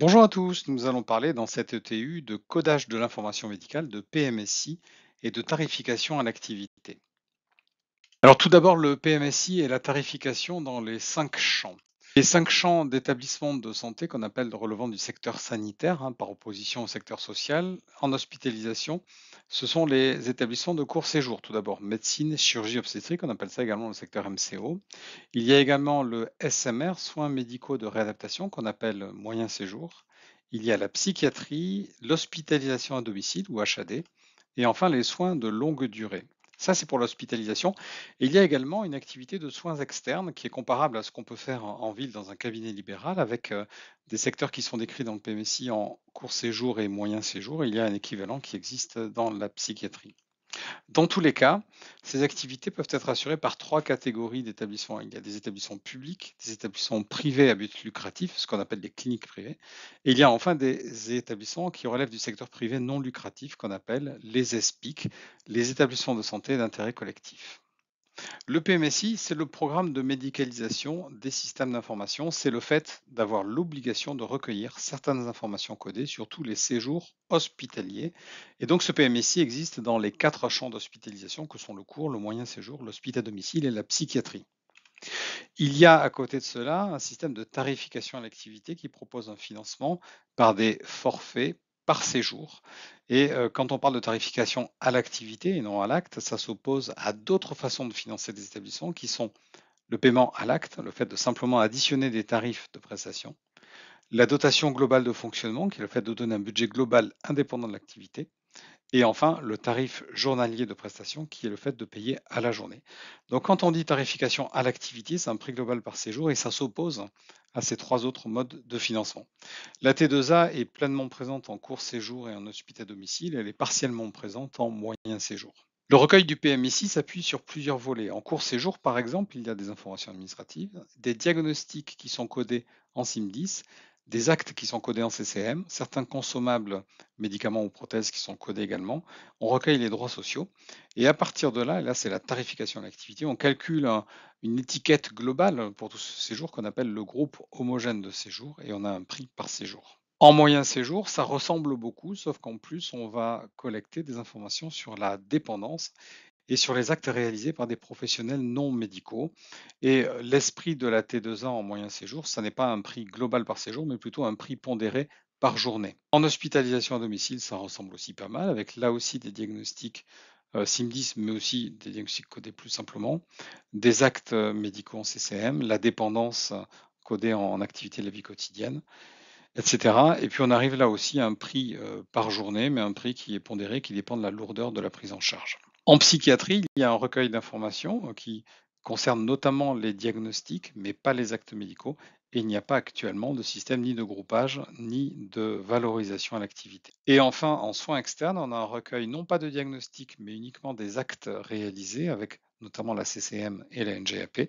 Bonjour à tous, nous allons parler dans cette ETU de codage de l'information médicale, de PMSI et de tarification à l'activité. Alors tout d'abord, le PMSI et la tarification dans les cinq champs. Les cinq champs d'établissements de santé qu'on appelle relevant du secteur sanitaire, hein, par opposition au secteur social, en hospitalisation, ce sont les établissements de court séjour. Tout d'abord, médecine, chirurgie obstétrique, on appelle ça également le secteur MCO. Il y a également le SMR, soins médicaux de réadaptation, qu'on appelle moyen séjour. Il y a la psychiatrie, l'hospitalisation à domicile ou HAD, et enfin les soins de longue durée. Ça, c'est pour l'hospitalisation. il y a également une activité de soins externes qui est comparable à ce qu'on peut faire en, ville dans un cabinet libéral avec euh, des secteurs qui sont décrits dans le PMSI en court séjour et moyen séjour. Il y a un équivalent qui existe dans la psychiatrie. Dans tous les cas, ces activités peuvent être assurées par trois catégories d'établissements. Il y a des établissements publics, des établissements privés à but lucratif, ce qu'on appelle des cliniques privées, et il y a enfin des établissements qui relèvent du secteur privé non lucratif, qu'on appelle les ESPIC, les établissements de santé d'intérêt collectif. Le PMSI, c'est le programme de médicalisation des systèmes d'information. C'est le fait d'avoir l'obligation de recueillir certaines informations codées sur tous les séjours hospitaliers. Et donc ce PMSI existe dans les quatre champs d'hospitalisation que sont le cours, le moyen séjour, l'hôpital à domicile et la psychiatrie. Il y a à côté de cela un système de tarification à l'activité qui propose un financement par des forfaits par séjour. Et euh, quand on parle de tarification à l'activité et non à l'acte, ça s'oppose à d'autres façons de financer des établissements qui sont le paiement à l'acte, le fait de simplement additionner des tarifs de prestation, la dotation globale de fonctionnement, qui est le fait de donner un budget global indépendant de l'activité, et enfin, le tarif journalier de prestation, qui est le fait de payer à la journée. Donc quand on dit tarification à l'activité, c'est un prix global par séjour et ça s'oppose à ces trois autres modes de financement. La T2A est pleinement présente en court séjour et en hospice à domicile, elle est partiellement présente en moyen séjour. Le recueil du PMSI s'appuie sur plusieurs volets. En court séjour, par exemple, il y a des informations administratives, des diagnostics qui sont codés en SIM10 des actes qui sont codés en CCM, certains consommables, médicaments ou prothèses qui sont codés également. On recueille les droits sociaux et à partir de là, là c'est la tarification de l'activité, on calcule une étiquette globale pour tous ce séjour qu'on appelle le groupe homogène de séjour et on a un prix par séjour. En moyen séjour, ça ressemble beaucoup, sauf qu'en plus, on va collecter des informations sur la dépendance et sur les actes réalisés par des professionnels non médicaux. Et euh, l'esprit de la T2A en moyen séjour, ce n'est pas un prix global par séjour, mais plutôt un prix pondéré par journée. En hospitalisation à domicile, ça ressemble aussi pas mal, avec là aussi des diagnostics euh, SIMDIS, 10 mais aussi des diagnostics codés plus simplement, des actes euh, médicaux en CCM, la dépendance codée en activité de la vie quotidienne, etc. Et puis on arrive là aussi à un prix par journée, mais un prix qui est pondéré, qui dépend de la lourdeur de la prise en charge. En psychiatrie, il y a un recueil d'informations euh, qui concerne notamment les diagnostics, mais pas les actes médicaux, et il n'y a pas actuellement de système ni de groupage, ni de valorisation à l'activité. Et enfin, en soins externes, on a un recueil non pas de diagnostics, mais uniquement des actes réalisés avec notamment la CCM et la NGAP,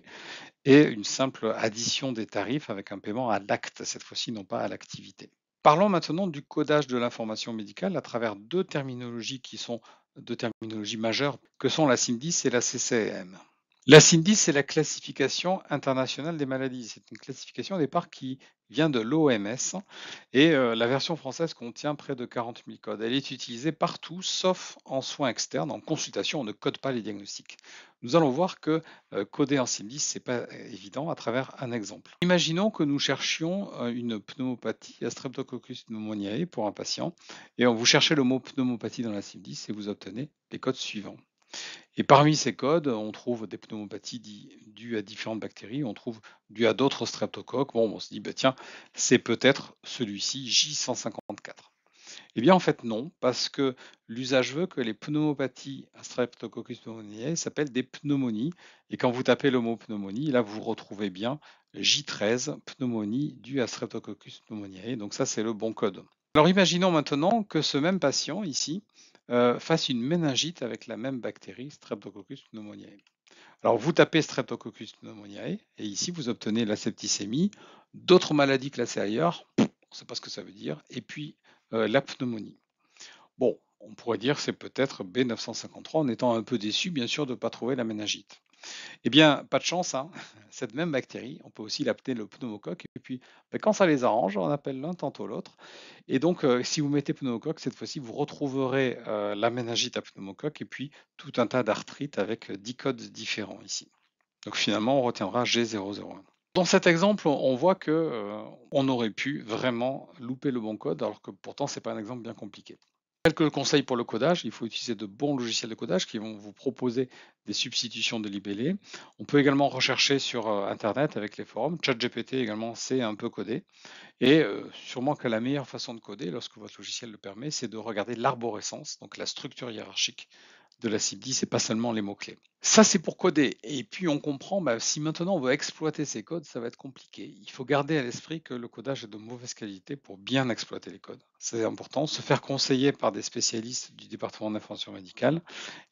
et une simple addition des tarifs avec un paiement à l'acte, cette fois-ci non pas à l'activité. Parlons maintenant du codage de l'information médicale à travers deux terminologies qui sont deux terminologies majeures que sont la cim et la CCM. La CIN10 c'est la classification internationale des maladies. C'est une classification au départ qui vient de l'OMS et euh, la version française contient près de 40 000 codes. Elle est utilisée partout sauf en soins externes. En consultation, on ne code pas les diagnostics. Nous allons voir que euh, coder en CINDIS, ce n'est pas évident à travers un exemple. Imaginons que nous cherchions euh, une pneumopathie à Streptococcus pneumoniae pour un patient et on vous cherchez le mot pneumopathie dans la CINDIS et vous obtenez les codes suivants. Et parmi ces codes, on trouve des pneumopathies dues à différentes bactéries, on trouve dues à d'autres streptocoques. Bon, on se dit, bah, tiens, c'est peut-être celui-ci, J154. Eh bien, en fait, non, parce que l'usage veut que les pneumopathies à streptococcus pneumoniae s'appellent des pneumonies. Et quand vous tapez le mot pneumonie, là, vous retrouvez bien J13, pneumonie due à streptococcus pneumoniae. Donc, ça, c'est le bon code. Alors, imaginons maintenant que ce même patient, ici, euh, fasse une méningite avec la même bactérie, Streptococcus pneumoniae. Alors vous tapez Streptococcus pneumoniae et ici vous obtenez la septicémie, d'autres maladies classées ailleurs, on ne sait pas ce que ça veut dire, et puis euh, la pneumonie. Bon, on pourrait dire c'est peut-être B953 en étant un peu déçu bien sûr de ne pas trouver la méningite. Eh bien, pas de chance, hein. cette même bactérie, on peut aussi l'appeler le pneumocoque. Et puis, bah, quand ça les arrange, on appelle l'un tantôt l'autre. Et donc, euh, si vous mettez pneumocoque, cette fois-ci, vous retrouverez euh, la à pneumocoque et puis tout un tas d'arthrites avec 10 euh, codes différents ici. Donc finalement, on retiendra G001. Dans cet exemple, on voit que on aurait pu vraiment louper le bon code, alors que pourtant c'est pas un exemple bien compliqué. Quelques conseils pour le codage. Il faut utiliser de bons logiciels de codage qui vont vous proposer des substitutions de libellés. On peut également rechercher sur euh, Internet avec les forums. ChatGPT également sait un peu coder. Et euh, sûrement que la meilleure façon de coder, lorsque votre logiciel le permet, c'est de regarder l'arborescence, donc la structure hiérarchique de la CIP10, c'est pas seulement les mots-clés. Ça, c'est pour coder. Et puis, on comprend, bah, si maintenant on veut exploiter ces codes, ça va être compliqué. Il faut garder à l'esprit que le codage est de mauvaise qualité pour bien exploiter les codes. C'est important. Se faire conseiller par des spécialistes du département d'information médicale.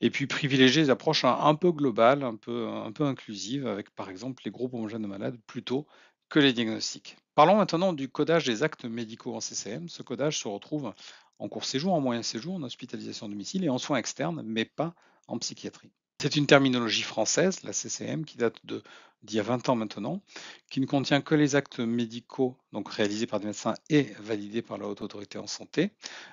Et puis, privilégier des approches un, peu globales, un peu, un peu inclusives, avec par exemple les groupes homogènes de malades plutôt que les diagnostics. Parlons maintenant du codage des actes médicaux en CCM. Ce codage se retrouve en court séjour, en moyen séjour, en hospitalisation à domicile et en soins externes, mais pas en psychiatrie. C'est une terminologie française, la CCM, qui date d'il y a 20 ans maintenant, qui ne contient que les actes médicaux, donc réalisés par des médecins et validés par la Haute Autorité en Santé,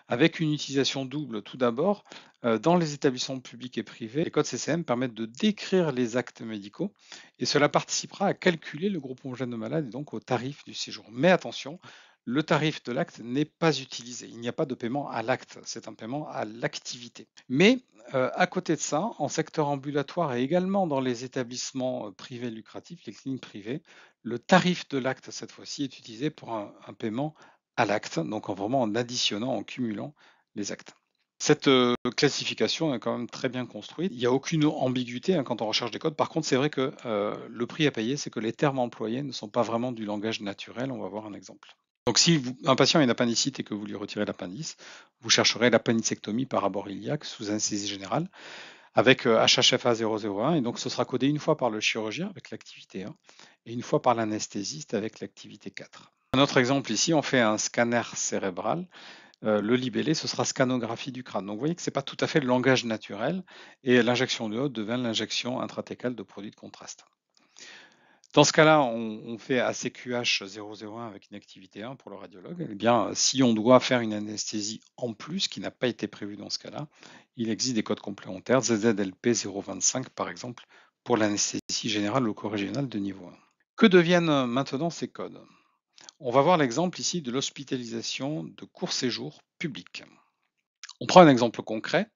avec une utilisation double. Tout d'abord, euh, dans les établissements publics et privés, les codes CCM permettent de décrire les actes médicaux et cela participera à calculer le groupe homogène de malades et donc au tarif du séjour. Mais attention, le tarif de l'acte n'est pas utilisé. Il n'y a pas de paiement à l'acte, c'est un paiement à l'activité. Mais euh, à côté de ça, en secteur ambulatoire et également dans les établissements euh, privés lucratifs, les cliniques privées, le tarif de l'acte cette fois-ci est utilisé pour un, paiement à l'acte, donc en vraiment en additionnant, en cumulant les actes. Cette euh, classification est quand même très bien construite. Il n'y a aucune ambiguïté hein, quand on recherche des codes. Par contre, c'est vrai que le prix à payer, c'est que les termes employés ne sont pas vraiment du langage naturel. On va voir un exemple. Donc si un patient a une appendicite et que vous lui retirez l'appendice, vous chercherez l'appendicectomie par abord iliaque sous anesthésie générale avec HHFA euh, 001 et donc ce sera codé une fois par le chirurgien avec l'activité 1 et une fois par l'anesthésiste avec l'activité 4. Un autre exemple ici, on fait un scanner cérébral. Euh, le libellé, ce sera scanographie du crâne. Donc vous voyez que ce n'est pas tout à fait le langage naturel et l'injection de haute devient l'injection intratécale de produits de contraste. Dans ce cas-là, on, fait ACQH 001 avec une activité 1 pour le radiologue. Eh bien, si on doit faire une anesthésie en plus, qui n'a pas été prévue dans ce cas-là, il existe des codes complémentaires, ZZLP 025 par exemple, pour l'anesthésie générale loco-régionale de niveau 1. Que deviennent euh, maintenant ces codes On va voir l'exemple ici de l'hospitalisation de court séjour public. On prend un exemple concret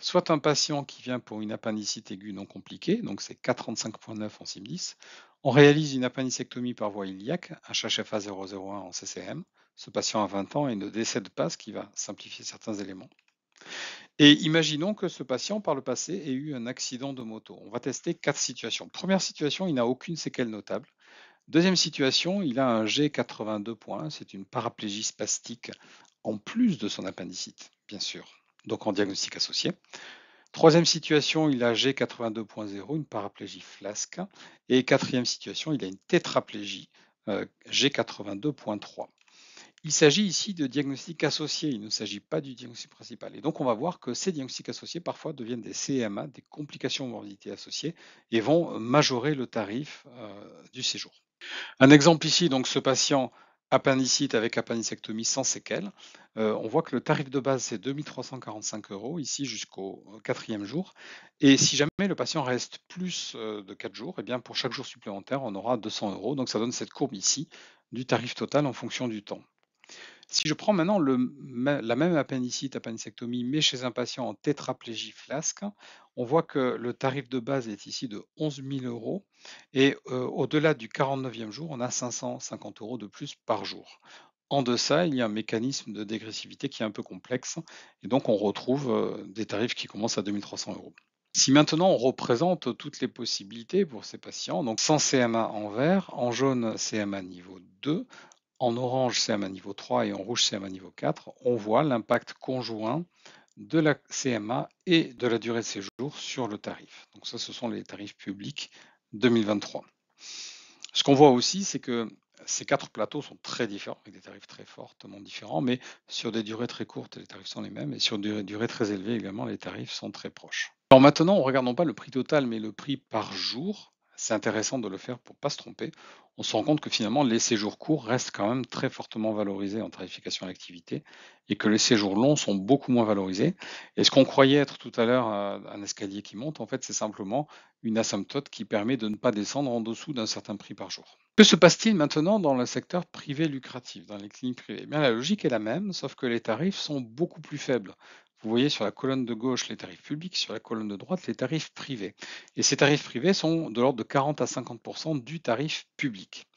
soit un patient qui vient pour une appendicite aiguë non compliquée, donc c'est 435.9 en CIM10, on réalise une appendicectomie par voie iliaque, HHFA 001 en CCM. Ce patient a 20 ans et ne décède pas, ce qui va simplifier certains éléments. Et imaginons que ce patient, par le passé, ait eu un accident de moto. On va tester quatre situations. Première situation, il n'a aucune séquelle notable. Deuxième situation, il a un G82 point, c'est une paraplégie spastique en plus de son appendicite, bien sûr, donc en diagnostic associé. Troisième situation, il a G82.0, une paraplégie flasque. Et quatrième situation, il a une tétraplégie euh, G82.3. Il s'agit ici de diagnostics associés, il ne s'agit pas du diagnostic principal. Et donc on va voir que ces diagnostics associés parfois deviennent des CMA, des complications de morbidité associées, et vont majorer le tarif euh, du séjour. Un exemple ici, donc ce patient appendicite avec appendicectomie sans séquelles, euh, on voit que le tarif de base c'est 2345 euros ici jusqu'au quatrième jour. Et si jamais le patient reste plus euh, de 4 jours, eh bien pour chaque jour supplémentaire, on aura 200 euros. Donc ça donne cette courbe ici du tarif total en fonction du temps. Si je prends maintenant la même appendicite, appendicectomie, mais chez un patient en tétraplégie flasque, on voit que le tarif de base est ici de 11 000 euros et euh, au-delà du 49e jour, on a 550 euros de plus par jour. En deçà, il y a un mécanisme de dégressivité qui est un peu complexe et donc on retrouve euh, des tarifs qui commencent à 2300 euros. Si maintenant on représente toutes les possibilités pour ces patients, donc sans CMA en vert, en jaune CMA niveau 2, en orange, CMA niveau 3 et en rouge, CMA niveau 4. On voit l'impact conjoint de la CMA et de la durée de séjour sur le tarif. Donc ça, ce sont les tarifs publics 2023. Ce qu'on voit aussi, c'est que ces quatre plateaux sont très différents, avec des tarifs très fortement différents, mais sur des durées très courtes, les tarifs sont les mêmes, et sur des durées très élevées également, les tarifs sont très proches. Alors maintenant, on regardons pas le prix total, mais le prix par jour c'est intéressant de le faire pour pas se tromper. On se rend compte que finalement, les séjours courts restent quand même très fortement valorisés en tarification à l'activité et que les séjours longs sont beaucoup moins valorisés. Et ce qu'on croyait être tout à l'heure euh, un escalier qui monte, en fait, c'est simplement une asymptote qui permet de ne pas descendre en dessous d'un certain prix par jour. Que se passe-t-il maintenant dans le secteur privé lucratif, dans les cliniques privées eh La logique est la même, sauf que les tarifs sont beaucoup plus faibles. Vous voyez sur la colonne de gauche les tarifs publics, sur la colonne de droite les tarifs privés. Et ces tarifs privés sont de l'ordre de 40 à 50 du tarif public.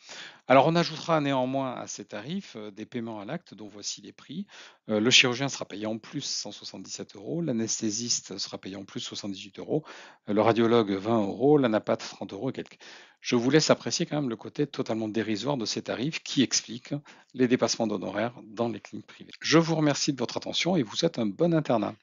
Alors on ajoutera néanmoins à ces tarifs euh, des paiements à l'acte dont voici les prix. Euh, le chirurgien sera payé en plus 177 euros, l'anesthésiste sera payé en plus 78 euros, euh, le radiologue 20 euros, l'anapathe 30 euros et quelques. Je vous laisse apprécier quand même le côté totalement dérisoire de ces tarifs qui expliquent les dépassements d'honoraires dans les cliniques privées. Je vous remercie de votre attention et vous souhaite un bon internat.